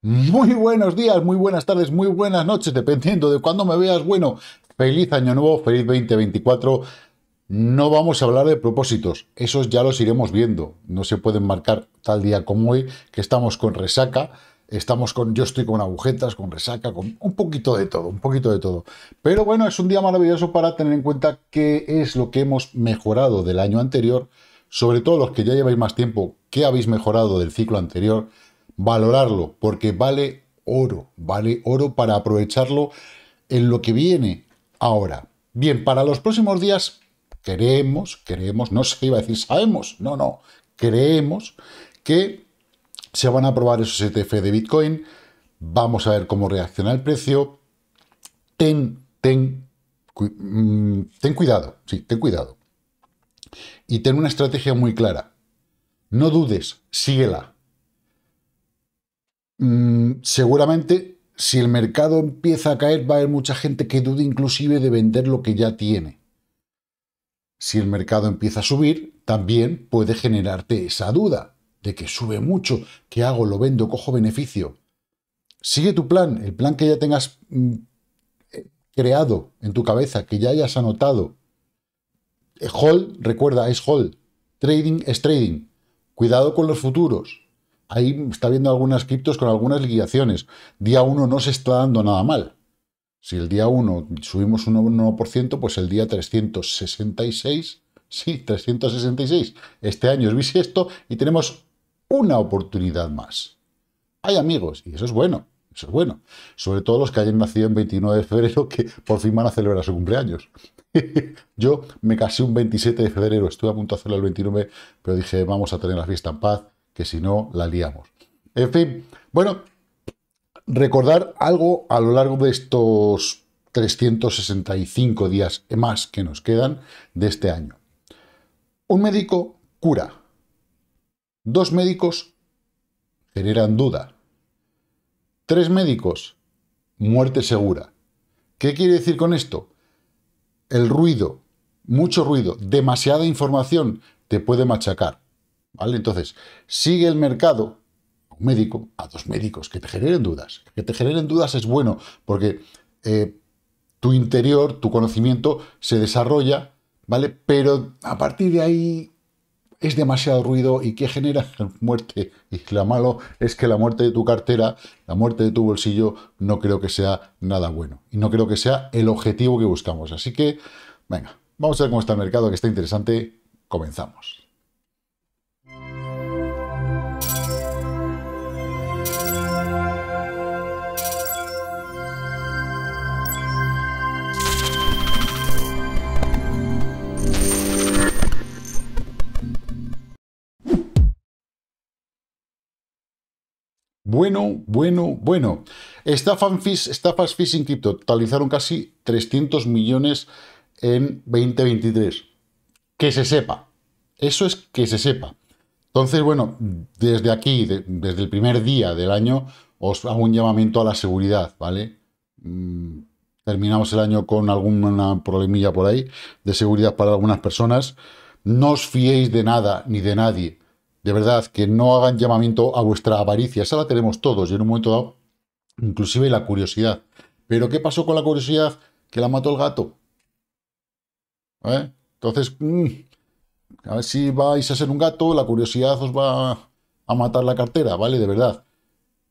Muy buenos días, muy buenas tardes, muy buenas noches, dependiendo de cuándo me veas. Bueno, feliz año nuevo, feliz 2024. No vamos a hablar de propósitos, esos ya los iremos viendo. No se pueden marcar tal día como hoy, que estamos con resaca, estamos con, yo estoy con agujetas, con resaca, con un poquito de todo, un poquito de todo. Pero bueno, es un día maravilloso para tener en cuenta qué es lo que hemos mejorado del año anterior, sobre todo los que ya lleváis más tiempo, qué habéis mejorado del ciclo anterior valorarlo, porque vale oro, vale oro para aprovecharlo en lo que viene ahora. Bien, para los próximos días creemos, creemos, no se iba a decir sabemos, no, no, creemos que se van a aprobar esos ETF de Bitcoin, vamos a ver cómo reacciona el precio, ten, ten, mm, ten cuidado, sí, ten cuidado. Y ten una estrategia muy clara. No dudes, síguela, Mm, seguramente, si el mercado empieza a caer, va a haber mucha gente que dude inclusive de vender lo que ya tiene. Si el mercado empieza a subir, también puede generarte esa duda de que sube mucho, que hago? ¿Lo vendo? ¿Cojo beneficio? Sigue tu plan, el plan que ya tengas mm, eh, creado en tu cabeza, que ya hayas anotado. Hold, recuerda, es Hall. Trading es trading. Cuidado con los futuros ahí está viendo algunas criptos con algunas liquidaciones. Día 1 no se está dando nada mal. Si el día 1 subimos un 1%, pues el día 366, sí, 366, este año es bisiesto y tenemos una oportunidad más. Hay amigos, y eso es bueno, eso es bueno. Sobre todo los que hayan nacido en 29 de febrero, que por fin van a celebrar su cumpleaños. Yo me casé un 27 de febrero, estuve a punto de hacerlo el 29, pero dije, vamos a tener la fiesta en paz que si no la liamos. En fin, bueno, recordar algo a lo largo de estos 365 días más que nos quedan de este año. Un médico cura. Dos médicos generan duda. Tres médicos, muerte segura. ¿Qué quiere decir con esto? El ruido, mucho ruido, demasiada información te puede machacar. Entonces, sigue el mercado un médico, a dos médicos, que te generen dudas. Que te generen dudas es bueno, porque eh, tu interior, tu conocimiento se desarrolla, ¿vale? Pero a partir de ahí es demasiado ruido y que genera muerte. Y lo malo es que la muerte de tu cartera, la muerte de tu bolsillo, no creo que sea nada bueno. Y no creo que sea el objetivo que buscamos. Así que, venga, vamos a ver cómo está el mercado, que está interesante. Comenzamos. Bueno, bueno, bueno. Estafan estafas Fishing Crypto totalizaron casi 300 millones en 2023. Que se sepa. Eso es que se sepa. Entonces, bueno, desde aquí, desde el primer día del año, os hago un llamamiento a la seguridad, ¿vale? Mm, terminamos el año con alguna problemilla por ahí de seguridad para algunas personas. No os fiéis de nada ni de nadie de verdad, que no hagan llamamiento a vuestra avaricia. Esa la tenemos todos y en un momento dado, inclusive la curiosidad. Pero ¿qué pasó con la curiosidad? Que la mató el gato. ¿Eh? Entonces, mm, a ver si vais a ser un gato, la curiosidad os va a matar la cartera, ¿vale? De verdad.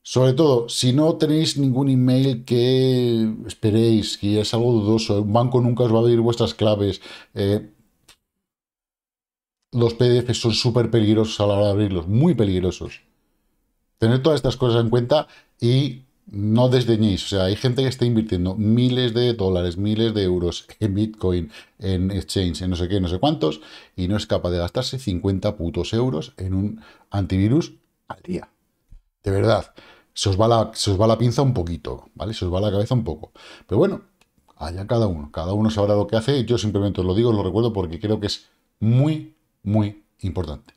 Sobre todo, si no tenéis ningún email que esperéis, que es algo dudoso, un banco nunca os va a pedir vuestras claves, eh, los PDFs son súper peligrosos a la hora de abrirlos, muy peligrosos. Tener todas estas cosas en cuenta y no desdeñéis. O sea, hay gente que está invirtiendo miles de dólares, miles de euros en Bitcoin, en exchange, en no sé qué, no sé cuántos, y no es capaz de gastarse 50 putos euros en un antivirus al día. De verdad. Se os, va la, se os va la pinza un poquito, ¿vale? Se os va la cabeza un poco. Pero bueno, allá cada uno. Cada uno sabrá lo que hace. Yo simplemente os lo digo, os lo recuerdo porque creo que es muy muy importante.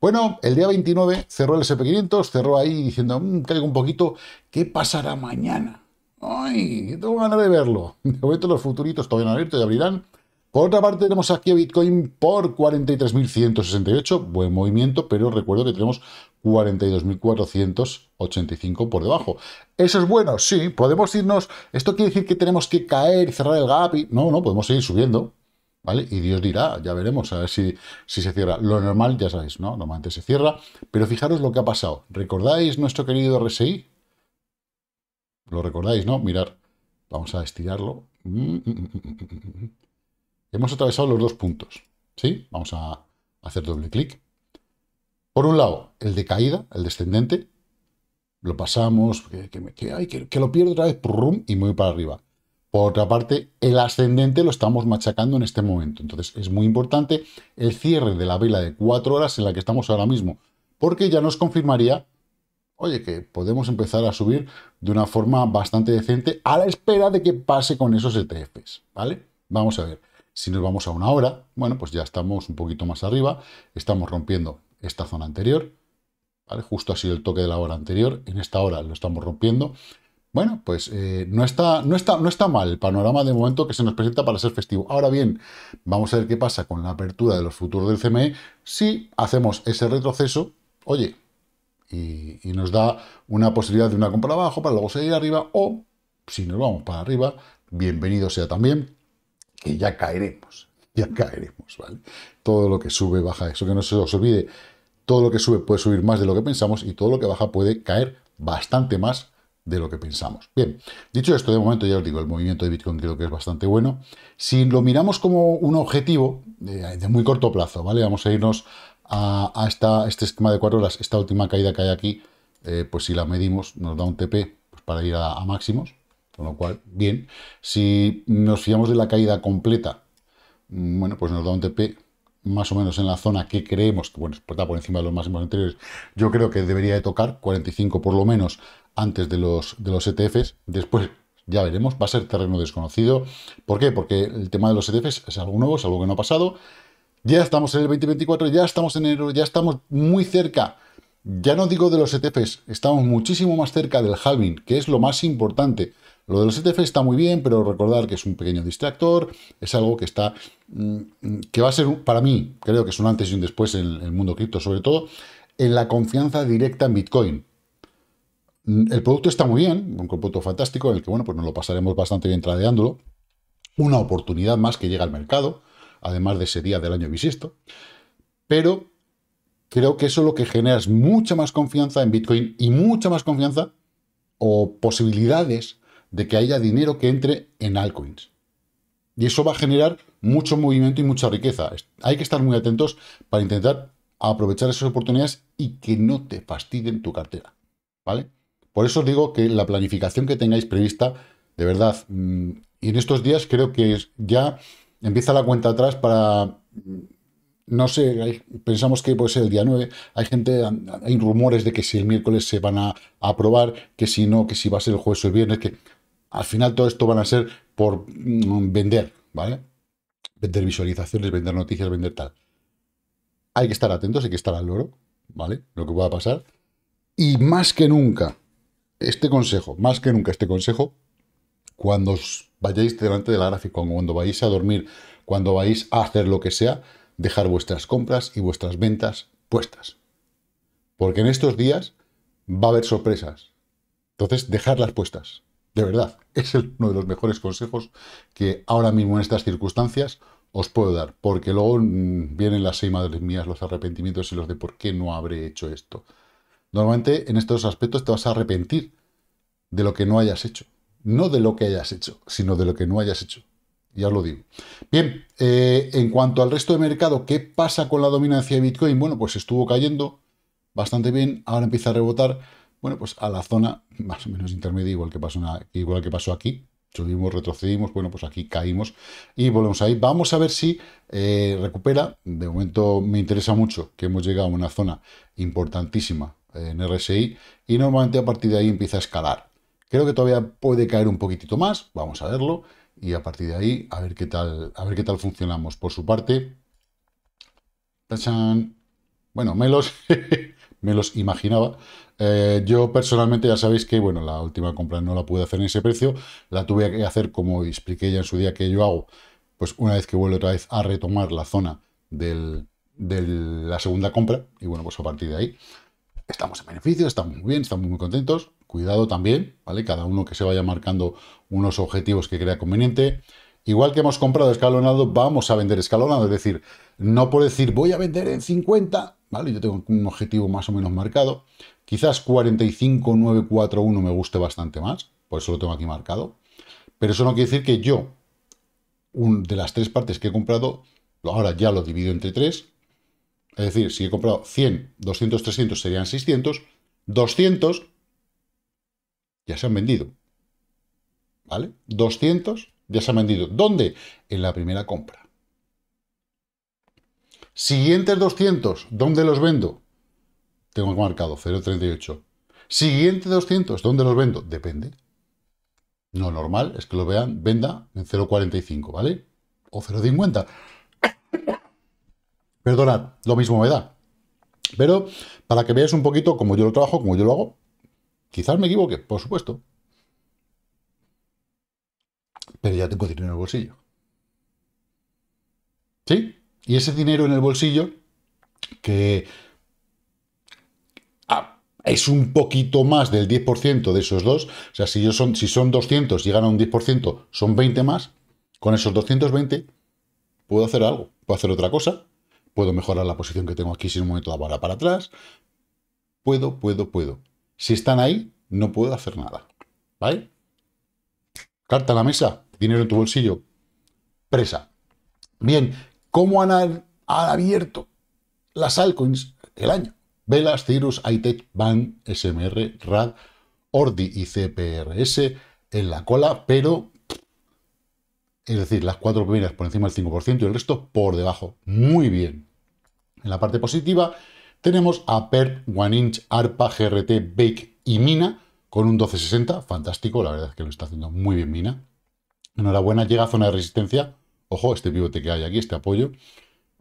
Bueno, el día 29 cerró el SP500, cerró ahí diciendo, mm, caigo un poquito, ¿qué pasará mañana? ¡Ay! Tengo ganas de verlo. De momento los futuritos todavía no han abierto y abrirán. Por otra parte, tenemos aquí a Bitcoin por 43.168, buen movimiento, pero recuerdo que tenemos 42.485 por debajo. ¿Eso es bueno? Sí, podemos irnos. ¿Esto quiere decir que tenemos que caer y cerrar el gap? Y... No, no, podemos seguir subiendo. Y Dios dirá, ya veremos, a ver si, se cierra. Lo normal, ya sabéis, ¿no? Normalmente se cierra, pero fijaros lo que ha pasado. ¿Recordáis nuestro querido RSI? ¿Lo recordáis, no? Mirad. vamos a estirarlo. Mm. Hemos atravesado los dos puntos, ¿sí? Vamos a hacer doble clic. Por un lado, el de caída, el descendente, lo pasamos, que, que, que lo pierdo otra vez, y muy para arriba. Por otra parte, el ascendente lo estamos machacando en este momento. Entonces es muy importante el cierre de la vela de cuatro horas en la que estamos ahora mismo, porque ya nos confirmaría, oye, que podemos empezar a subir de una forma bastante decente a la espera de que pase con esos ETFs, ¿vale? Vamos a ver. Si nos vamos a una hora, bueno, pues ya estamos un poquito más arriba, estamos rompiendo esta zona anterior, ¿vale? Justo ha sido el toque de la hora anterior, en esta hora lo estamos rompiendo. Bueno, pues eh, no, está, no, está, no está mal el panorama de momento que se nos presenta para ser festivo. Ahora bien, vamos a ver qué pasa con la apertura de los futuros del CME si hacemos ese retroceso, oye, y, y nos da una posibilidad de una compra abajo para luego seguir arriba, o si nos vamos para arriba, bienvenido sea también, que ya caeremos, ya caeremos, ¿vale? Todo lo que sube, baja, eso que no se os olvide, todo lo que sube puede subir más de lo que pensamos y todo lo que baja puede caer bastante más de lo que pensamos. Bien, dicho esto, de momento ya os digo, el movimiento de Bitcoin creo que es bastante bueno. Si lo miramos como un objetivo de, muy corto plazo, ¿vale? Vamos a irnos a, esta, este esquema de cuatro horas, esta última caída que hay aquí, eh, pues si la medimos nos da un TP pues para ir a, máximos, con lo cual, bien. Si nos fijamos de la caída completa, mm, bueno, pues nos da un TP más o menos en la zona que creemos bueno, está por encima de los máximos anteriores, yo creo que debería de tocar 45 por lo menos antes de los, de los ETFs. Después ya veremos, va a ser terreno desconocido. ¿Por qué? Porque el tema de los ETFs es algo nuevo, es algo que no ha pasado. Ya estamos en el 2024, ya estamos en enero, ya estamos muy cerca. Ya no digo de los ETFs, estamos muchísimo más cerca del halving, que es lo más importante. Lo de los ETFs está muy bien, pero recordar que es un pequeño distractor, es algo que está mm, mm, que va a ser para mí, creo que es un antes y un después en el mundo cripto, sobre todo en la confianza directa en Bitcoin. Mm, el producto está muy bien, un producto fantástico en el que, bueno, pues nos lo pasaremos bastante bien tradeándolo. Una oportunidad más que llega al mercado, además de ese día del año bisiesto. Pero creo que eso es lo que genera mucha más confianza en Bitcoin y mucha más confianza o posibilidades de que haya dinero que entre en altcoins. Y eso va a generar mucho movimiento y mucha riqueza. Hay que estar muy atentos para intentar aprovechar esas oportunidades y que no te fastiden tu cartera. ¿Vale? Por eso os digo que la planificación que tengáis prevista, de verdad, mm, y en estos días creo que ya empieza la cuenta atrás para mm, no sé, pensamos que puede ser el día 9, hay gente, hay rumores de que si el miércoles se van a, a aprobar, que si no, que si va a ser el jueves o el viernes, que al final todo esto van a ser por mm, vender, ¿vale? Vender visualizaciones, vender noticias, vender tal. Hay que estar atentos, hay que estar al loro, ¿vale? Lo que pueda pasar. Y más que nunca, este consejo, más que nunca este consejo, cuando os vayáis delante de la gráfica, cuando vayáis a dormir, cuando vais a hacer lo que sea, dejar vuestras compras y vuestras ventas puestas. Porque en estos días va a haber sorpresas. Entonces, dejarlas puestas. De verdad, es uno de los mejores consejos que ahora mismo en estas circunstancias os puedo dar, porque luego mm, vienen las seis madres mías, los arrepentimientos y los de por qué no habré hecho esto. Normalmente en estos aspectos te vas a arrepentir de lo que no hayas hecho. No de lo que hayas hecho, sino de lo que no hayas hecho. Ya os lo digo. Bien, eh, en cuanto al resto de mercado, ¿qué pasa con la dominancia de Bitcoin? Bueno, pues estuvo cayendo bastante bien, ahora empieza a rebotar, bueno, pues a la zona más o menos intermedia, igual que pasó, igual que pasó aquí, subimos, retrocedimos, bueno, pues aquí caímos y volvemos ahí. Vamos a ver si eh, recupera. De momento me interesa mucho que hemos llegado a una zona importantísima en RSI y normalmente a partir de ahí empieza a escalar. Creo que todavía puede caer un poquitito más, vamos a verlo y a partir de ahí a ver qué tal, a ver qué tal funcionamos por su parte. Bueno, me los, me los imaginaba. Eh, yo personalmente ya sabéis que bueno, la última compra no la pude hacer en ese precio, la tuve que hacer como expliqué ya en su día que yo hago, pues una vez que vuelvo otra vez a retomar la zona de la segunda compra y bueno, pues a partir de ahí estamos en beneficio, estamos muy bien, estamos muy contentos. Cuidado también, ¿vale? Cada uno que se vaya marcando unos objetivos que crea conveniente. Igual que hemos comprado escalonado, vamos a vender escalonado. Es decir, no por decir voy a vender en 50, ¿vale? Yo tengo un objetivo más o menos marcado. Quizás 45941 me guste bastante más, por eso lo tengo aquí marcado. Pero eso no quiere decir que yo, de las tres partes que he comprado, ahora ya lo divido entre tres, es decir, si he comprado 100, 200, 300 serían 600, 200 ya se han vendido. ¿Vale? 200 ya se han vendido. ¿Dónde? En la primera compra. Siguientes 200, ¿dónde los vendo? Tengo marcado 0.38. Siguiente 200, ¿dónde los vendo? Depende. Lo normal es que lo vean, venda en 0.45, ¿vale? O 0.50 perdona, lo mismo me da. Pero para que veáis un poquito cómo yo lo trabajo, cómo yo lo hago, quizás me equivoque, por supuesto. Pero ya tengo dinero en el bolsillo. ¿Sí? Y ese dinero en el bolsillo, que ah, es un poquito más del 10% de esos dos, o sea, si, yo son, si son 200 llegan a un 10%, son 20 más, con esos 220 puedo hacer algo, puedo hacer otra cosa, puedo mejorar la posición que tengo aquí si un momento la bola para atrás. Puedo, puedo, puedo. Si están ahí, no puedo hacer nada. ¿Vale? Carta a la mesa, dinero en tu bolsillo, presa. Bien, ¿cómo han, abierto las altcoins el año? Velas, Cirrus, iTech, Ban, SMR, RAD, Ordi y CPRS en la cola, pero es decir, las cuatro primeras por encima del 5% y el resto por debajo. Muy bien. En la parte positiva tenemos a PERT, One Inch, ARPA, GRT, Bake y Mina con un 1260. Fantástico, la verdad es que lo está haciendo muy bien Mina. Enhorabuena, llega a zona de resistencia. Ojo, este pivote que hay aquí, este apoyo.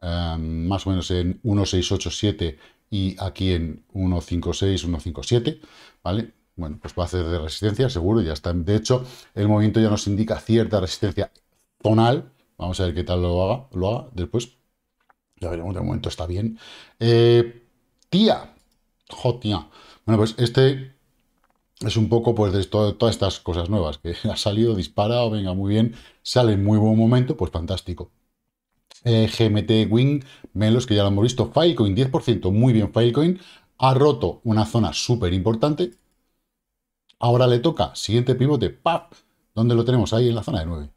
Em, más o menos en 1687 y aquí en 156, 157, ¿vale? Bueno, pues va a hacer de resistencia, seguro, ya está. De hecho, el movimiento ya nos indica cierta resistencia tonal. Vamos a ver qué tal lo haga después. Ya veremos, de momento está bien. Eh, tía. Bueno, pues este es un poco pues de todas estas cosas nuevas que ha salido, disparado venga, muy bien, sale en muy buen momento, pues fantástico. Eh, GMT Wing, menos que ya lo hemos visto, Filecoin 10%, muy bien Filecoin, ha roto una zona súper importante, ahora le toca, siguiente pivote, ¡paf! ¿Dónde lo tenemos? Ahí en la zona de 9.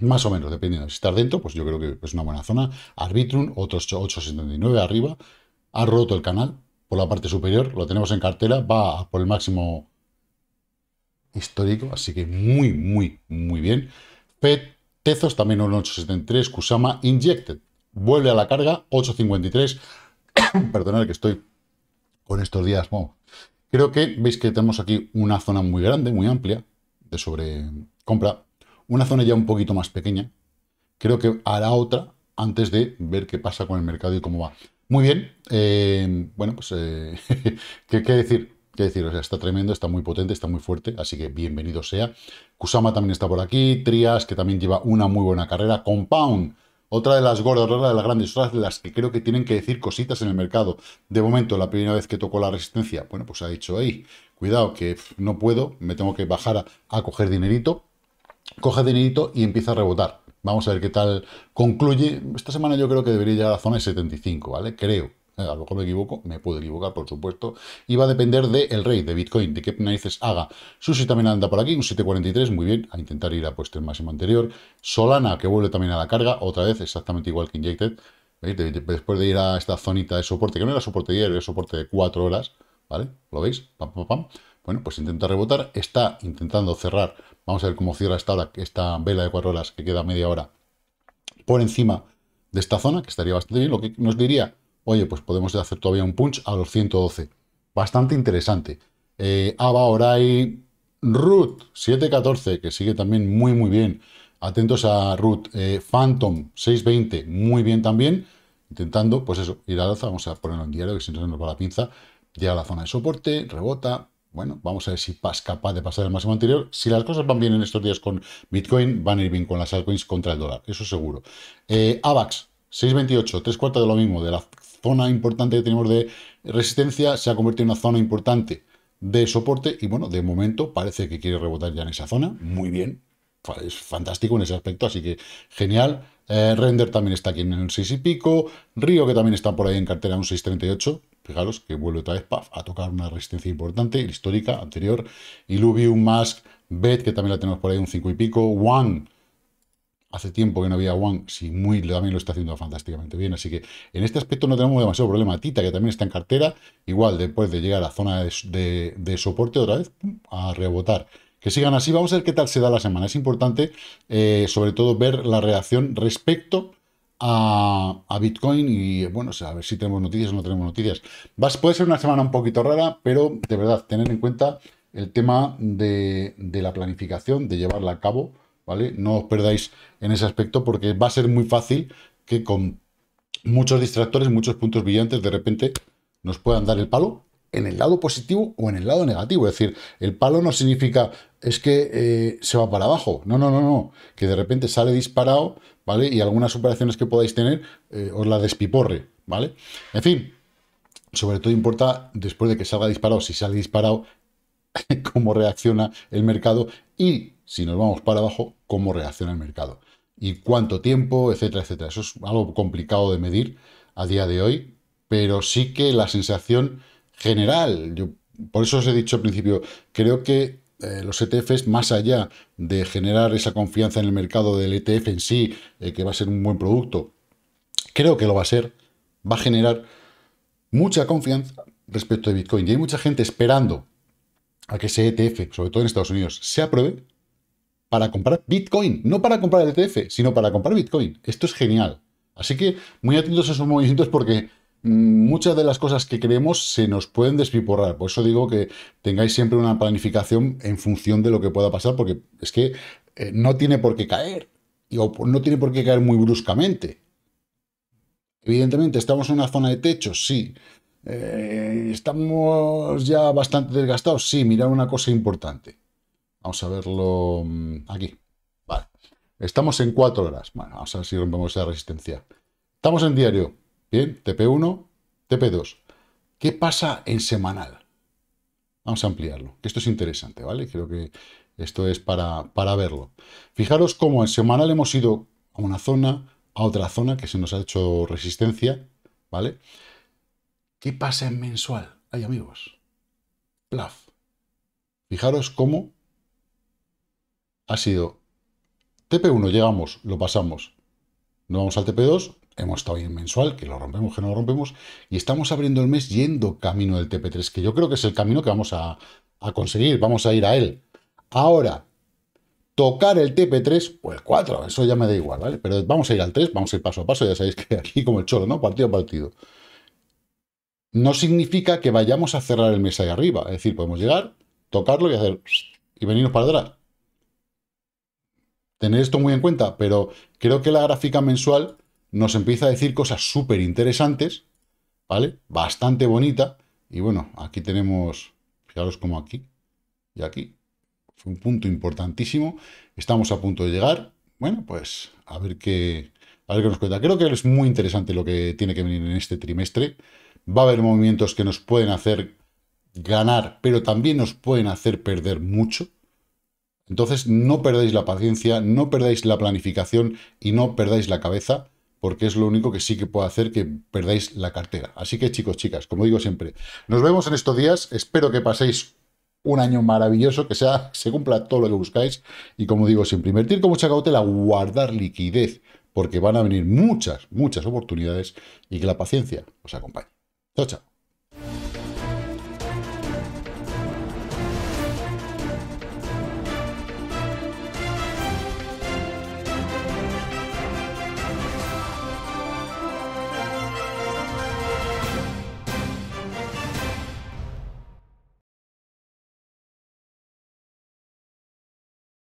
Más o menos, dependiendo. Si estar dentro, pues yo creo que es una buena zona. Arbitrum, otros 8,79 arriba. Ha roto el canal por la parte superior. Lo tenemos en cartera. Va por el máximo histórico. Así que muy, muy, muy bien. Petezos, también un 8,73. Kusama, Injected. Vuelve a la carga. 8,53. Perdonad que estoy con estos días. Creo que veis que tenemos aquí una zona muy grande, muy amplia de sobre compra una zona ya un poquito más pequeña. Creo que hará otra antes de ver qué pasa con el mercado y cómo va. Muy bien, eh, bueno, pues, eh, ¿qué, decir? ¿Qué decir? O sea, está tremendo, está muy potente, está muy fuerte, así que bienvenido sea. Kusama también está por aquí, Trias, que también lleva una muy buena carrera, Compound, otra de las gordas, otra de las grandes, otra de las que creo que tienen que decir cositas en el mercado. De momento, la primera vez que tocó la resistencia, bueno, pues ha dicho, ahí. cuidado, que no puedo, me tengo que bajar a, a coger dinerito coge dinerito y empieza a rebotar. Vamos a ver qué tal concluye. Esta semana yo creo que debería llegar a la zona de 75, ¿vale? Creo. Eh, a lo mejor me equivoco, me puedo equivocar, por supuesto. Y va a depender del el rey de Bitcoin, de qué narices haga. Sushi también anda por aquí, un 7.43, muy bien, a intentar ir a puesto el máximo anterior. Solana, que vuelve también a la carga, otra vez, exactamente igual que Injected. Después de ir a esta zonita de soporte, que no era soporte ayer, era soporte de 4 horas, ¿vale? ¿Lo veis? Pam, pam, pam bueno, pues intenta rebotar, está intentando cerrar, vamos a ver cómo cierra esta, vela de cuatro horas que queda media hora por encima de esta zona, que estaría bastante bien, lo que nos diría, oye, pues podemos hacer todavía un punch a los 112. Bastante interesante. Eh, ahora hay Root 714, que sigue también muy, muy bien. Atentos a Root. Eh, Phantom 620, muy bien también. Intentando, pues eso, ir al alza. Vamos a ponerlo en diario, que si no se nos va la pinza. Llega a la zona de soporte, rebota, bueno, vamos a ver si es capaz de pasar el máximo anterior. Si las cosas van bien en estos días con Bitcoin, van a ir bien con las altcoins contra el dólar, eso seguro. Eh, AVAX, 6.28, tres cuartos de lo mismo, de la zona importante que tenemos de resistencia, se ha convertido en una zona importante de soporte y bueno, de momento parece que quiere rebotar ya en esa zona, muy bien, es fantástico en ese aspecto, así que genial. Eh, Render también está aquí en un 6 y pico, Río que también está por ahí en cartera un 6.38, Fijaros que vuelve otra vez a tocar una resistencia importante, histórica, anterior. Illuvium, Mask, Bet, que también la tenemos por ahí un 5 y pico. One, hace tiempo que no había One, sí, muy también lo está haciendo fantásticamente bien. Así que en este aspecto no tenemos demasiado problema. Tita, que también está en cartera, igual después de llegar a zona de, soporte otra vez, a rebotar que sigan así. Vamos a ver qué tal se da la semana. Es importante, eh, sobre todo, ver la reacción respecto a, Bitcoin y bueno, a ver si tenemos noticias o no tenemos noticias. Vas, puede ser una semana un poquito rara, pero de verdad, tener en cuenta el tema de, de la planificación, de llevarla a cabo, ¿vale? No os perdáis en ese aspecto porque va a ser muy fácil que con muchos distractores, muchos puntos brillantes, de repente nos puedan dar el palo en el lado positivo o en el lado negativo. Es decir, el palo no significa es que eh, se va para abajo. No, no, no, no. Que de repente sale disparado, ¿vale? Y algunas operaciones que podáis tener eh, os las despiporre, ¿vale? En fin, sobre todo importa después de que salga disparado, si sale disparado, cómo reacciona el mercado y si nos vamos para abajo, cómo reacciona el mercado. Y cuánto tiempo, etcétera, etcétera. Eso es algo complicado de medir a día de hoy, pero sí que la sensación general. Yo, por eso os he dicho al principio, creo que eh, los ETFs, más allá de generar esa confianza en el mercado del ETF en sí, eh, que va a ser un buen producto, creo que lo va a ser, va a generar mucha confianza respecto de Bitcoin. Y hay mucha gente esperando a que ese ETF, sobre todo en Estados Unidos, se apruebe para comprar Bitcoin, no para comprar el ETF, sino para comprar Bitcoin. Esto es genial. Así que muy atentos a esos movimientos porque muchas de las cosas que creemos se nos pueden despiporrar. Por eso digo que tengáis siempre una planificación en función de lo que pueda pasar, porque es que eh, no tiene por qué caer, y, no tiene por qué caer muy bruscamente. Evidentemente, estamos en una zona de techo, sí. Eh, estamos ya bastante desgastados, sí. Mirad una cosa importante. Vamos a verlo mm, aquí. Vale. Estamos en cuatro horas. vamos a ver si rompemos esa resistencia. Estamos en diario, Bien, TP1, TP2. ¿Qué pasa en semanal? Vamos a ampliarlo, que esto es interesante, ¿vale? Creo que esto es para, para verlo. Fijaros cómo en semanal hemos ido a una zona, a otra zona, que se nos ha hecho resistencia, ¿vale? ¿Qué pasa en mensual? hay amigos. Plaf. Fijaros cómo ha sido TP1 llegamos, lo pasamos. no vamos al TP2, hemos estado en mensual, que lo rompemos, que no lo rompemos, y estamos abriendo el mes yendo camino del TP3, que yo creo que es el camino que vamos a, conseguir, vamos a ir a él. Ahora, tocar el TP3 o el 4, eso ya me da igual, ¿vale? Pero vamos a ir al 3, vamos a ir paso a paso, ya sabéis que aquí como el cholo, ¿no? Partido a partido. No significa que vayamos a cerrar el mes ahí arriba, es decir, podemos llegar, tocarlo y hacer y venirnos para atrás. Tener esto muy en cuenta, pero creo que la gráfica mensual nos empieza a decir cosas súper interesantes, ¿vale? Bastante bonita. Y bueno, aquí tenemos, fijaros como aquí y aquí. Fue un punto importantísimo. Estamos a punto de llegar. Bueno, pues a ver qué, a ver qué nos cuenta. Creo que es muy interesante lo que tiene que venir en este trimestre. Va a haber movimientos que nos pueden hacer ganar, pero también nos pueden hacer perder mucho. Entonces no perdáis la paciencia, no perdáis la planificación y no perdáis la cabeza porque es lo único que sí que puede hacer que perdáis la cartera. Así que chicos, chicas, como digo siempre, nos vemos en estos días, espero que paséis un año maravilloso, que se cumpla todo lo que buscáis y como digo siempre, invertir con mucha cautela, guardar liquidez, porque van a venir muchas, muchas oportunidades y que la paciencia os acompañe. Chao, chao.